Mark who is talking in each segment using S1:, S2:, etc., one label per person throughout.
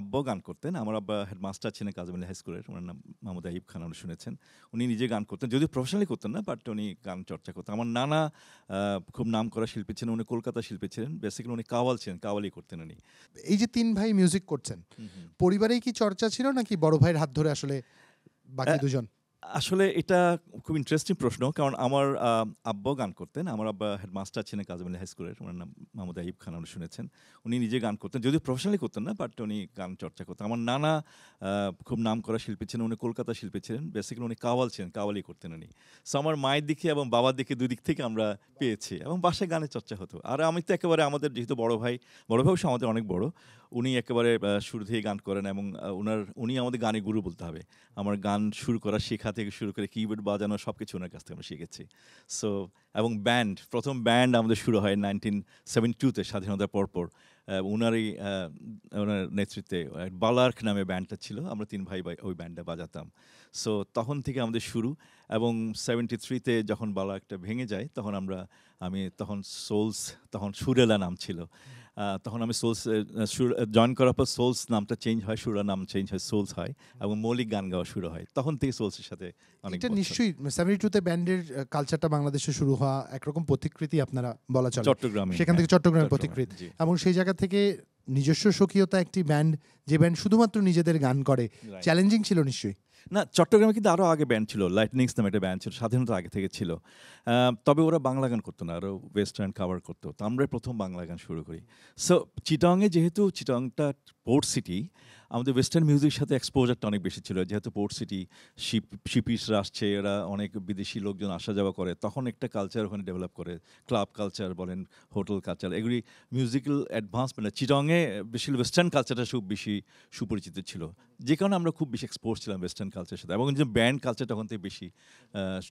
S1: আব্বা গান করতেন আমার আব্বা হেডমাস্টার ছিলেন কাজমিল হাই স্কুলের ওনার নাম মাহমুদ আহিব খান আপনি শুনেছেন উনি নিজে গান করতেন যদিও প্রফেশনালি করতেন না বাট উনি গান চর্চা করতেন আমার নানা খুব নাম করা শিল্পী ছিলেন উনি কলকাতা শিল্পী ছিলেন বেসিক্যালি উনি কাওয়াল ছিলেন কাওয়ালি করতেন উনি এই যে তিন ভাই মিউজিক
S2: করছেন পরিবারেই কি চর্চা ছিল নাকি বড় ভাইয়ের হাত ধরে আসলে বাকি দুজন
S1: আসলে এটা খুব ইন্টারেস্টিং প্রশ্ন কারণ আমার আব্বা গান করতেন আমার আব্বা হেডমাস্টার ছিলেন কাজমিল হাইস্কুলের স্কুলের ওনার নাম মাহমুদ আইব খান উনি শুনেছেন উনি নিজে গান করতেন যদিও প্রফেশনালি করতেন না বাট উনি গান চর্চা করতেন আমার নানা খুব নাম করা শিল্পী ছিলেন উনি কলকাতা শিল্পী ছিলেন বেসিক্যালি উনি কাওয়াল ছিলেন কাওয়ালি করতেন উনি সো আমার মায়ের দিকে এবং বাবার দিকে দুই দিক থেকে আমরা পেয়েছি এবং বাসায় গানের চর্চা হতো আর আমি তো একেবারে আমাদের যেহেতু বড় ভাই বড় ভাই আমাদের অনেক বড় উনি একেবারে শুরু থেকে গান করেন এবং ওনার উনি আমাদের গানে গুরু বলতে হবে আমার গান শুরু করা শেখা থেকে শুরু করে কিবোর্ড বাজানো সব কিছু ওনার কাছ থেকে আমরা শিখেছি সো এবং ব্যান্ড প্রথম ব্যান্ড আমাদের শুরু হয় নাইনটিন সেভেন টুতে স্বাধীনতার পরপর ওনারই ওনার নেতৃত্বে বালার্ক নামে ব্যান্ডটা ছিল আমরা তিন ভাই ভাই ওই ব্যান্ডটা বাজাতাম সো তখন থেকে আমাদের শুরু এবং সেভেন্টি থ্রিতে যখন বালার্কটা ভেঙে যায় তখন আমরা আমি তখন সোলস তখন সুরেলা নাম ছিল তখন আমি সোলস জয়েন করার পর সোলস নামটা চেঞ্জ হয় সুরা নাম চেঞ্জ হয় সোলস হয় এবং মৌলিক গান গাওয়া শুরু হয় তখন থেকে সোলসের সাথে অনেকটা নিশ্চয়ই
S2: সেভেন্টি টুতে ব্যান্ডের কালচারটা বাংলাদেশে শুরু হওয়া একরকম প্রতিকৃতি আপনারা বলা চলে চট্টগ্রাম সেখান হ্যাঁ, থেকে চট্টগ্রামের প্রতিকৃতি এবং সেই জায়গা থেকে নিজস্ব স্বকীয়তা একটি ব্যান্ড যে ব্যান্ড শুধুমাত্র নিজেদের গান করে চ্যালেঞ্জিং ছিল নিশ্চয়ই
S1: না চট্টগ্রামে কিন্তু আরও আগে ব্যান্ড ছিল লাইটনিংস নামে একটা ব্যান্ড ছিল স্বাধীনতা আগে থেকে ছিল তবে ওরা বাংলা গান করতো না আরও ওয়েস্টার্ন কাভার করতো তো আমরাই প্রথম বাংলা গান শুরু করি সো চিটংয়ে যেহেতু চিটংটা পোর্ট সিটি আমাদের ওয়েস্টার্ন মিউজিকের সাথে এক্সপোজারটা অনেক বেশি ছিল যেহেতু পোর্ট সিটি শিপ শিপিসরা আসছে এরা অনেক বিদেশি লোকজন আসা যাওয়া করে তখন একটা কালচার ওখানে ডেভেলপ করে ক্লাব কালচার বলেন হোটেল কালচার এগুলি মিউজিক্যাল অ্যাডভান্সমেন্ট চিটংয়ে বেশি ওয়েস্টার্ন কালচারটা খুব বেশি সুপরিচিত ছিল যে কারণে আমরা খুব বেশি এক্সপোজ ছিলাম ওয়েস্টার্ন কালচারের সাথে এবং যে ব্যান্ড কালচার তখন থেকে বেশি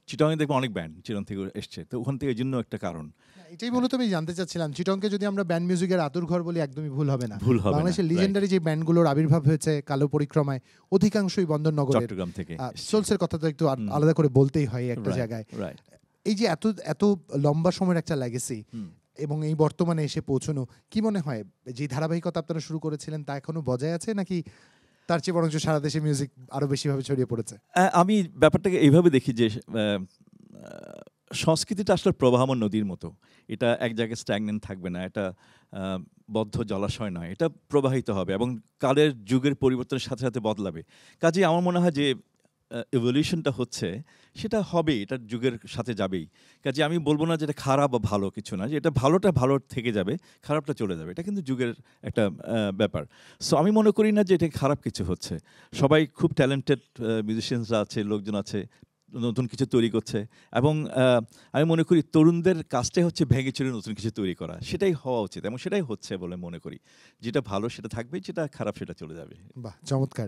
S1: চিটংয়ে দেখবো অনেক ব্যান্ড চিটং থেকে এসছে তো ওখান থেকে জন্য একটা কারণ এটাই মূলত
S2: আমি জানতে চাচ্ছিলাম চিটংকে যদি আমরা ব্যান্ড মিউজিকের আতুর ঘর বলি একদমই ভুল হবে না ভুল হবে বাংলাদেশের লিজেন্ডারি যে ব্যান্ডগুলোর আবির্ভাব হয়েছে কালো পরিক্রমায় অধিকাংশই বন্দরনগর চট্টগ্রাম থেকে সোলসের কথা তো একটু আলাদা করে বলতেই হয় একটা জায়গায় এই যে এত এত লম্বা সময়ের একটা লেগেসি এবং এই বর্তমানে এসে পৌঁছানো কি মনে হয় যে ধারাবাহিকতা আপনারা শুরু করেছিলেন তা এখনো বজায় আছে নাকি তার চেয়ে বরঞ্চ সারা দেশে মিউজিক আরও বেশিভাবে ছড়িয়ে পড়েছে
S1: আমি ব্যাপারটাকে এইভাবে দেখি যে সংস্কৃতিটা আসলে প্রবাহ আমার নদীর মতো এটা এক জায়গায় স্ট্যাগনেন্ট থাকবে না এটা বদ্ধ জলাশয় নয় এটা প্রবাহিত হবে এবং কালের যুগের পরিবর্তনের সাথে সাথে বদলাবে কাজে আমার মনে হয় যে এভলিউশনটা হচ্ছে সেটা হবে এটা যুগের সাথে যাবেই কাজে আমি বলবো না যে এটা খারাপ বা ভালো কিছু না যে এটা ভালোটা ভালো থেকে যাবে খারাপটা চলে যাবে এটা কিন্তু যুগের একটা ব্যাপার সো আমি মনে করি না যে এটা খারাপ কিছু হচ্ছে সবাই খুব ট্যালেন্টেড মিউজিশিয়ানসরা আছে লোকজন আছে নতুন কিছু তৈরি করছে এবং আমি মনে করি তরুণদের কাজটাই হচ্ছে ভেঙে চুরে নতুন কিছু তৈরি করা সেটাই হওয়া উচিত এবং সেটাই হচ্ছে বলে মনে করি যেটা ভালো সেটা থাকবে যেটা খারাপ সেটা চলে যাবে
S2: বাহ চমৎকার